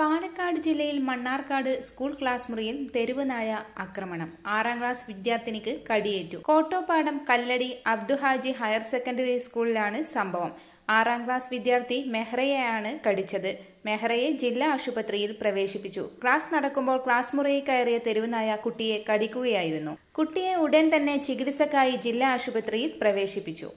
പാലക്കാട് ജില്ലയിൽ Mannarkkad school class മുറിയിൽ തെരുവ് നായ ആക്രമണം ആറാം ക്ലാസ് വിദ്യാർത്ഥിനിക്ക് കടിയേറ്റു കോട്ടോപ്പാടം കല്ലടി അബ്ദുഹാജി ഹയർ സെക്കൻഡറി സ്കൂളിലാണ് സംഭവം ആറാം ക്ലാസ് വിദ്യാർത്ഥി മെഹ്റയെയാണ് കടിച്ചത് മെഹ്റയെ ജില്ലാ ആശുപത്രിയിൽ പ്രവേശിപ്പിച്ചു ക്ലാസ് നടക്കുമ്പോൾ ക്ലാസ് മുറിയിൽ കയറിയ തെരുവുനായ കുട്ടിയെ കടിക്കുകയായിരുന്നു കുട്ടിയെ ഉടൻ തന്നെ ചികിത്സക്കായി ജില്ലാ ആശുപത്രിയിൽ പ്രവേശിപ്പിച്ചു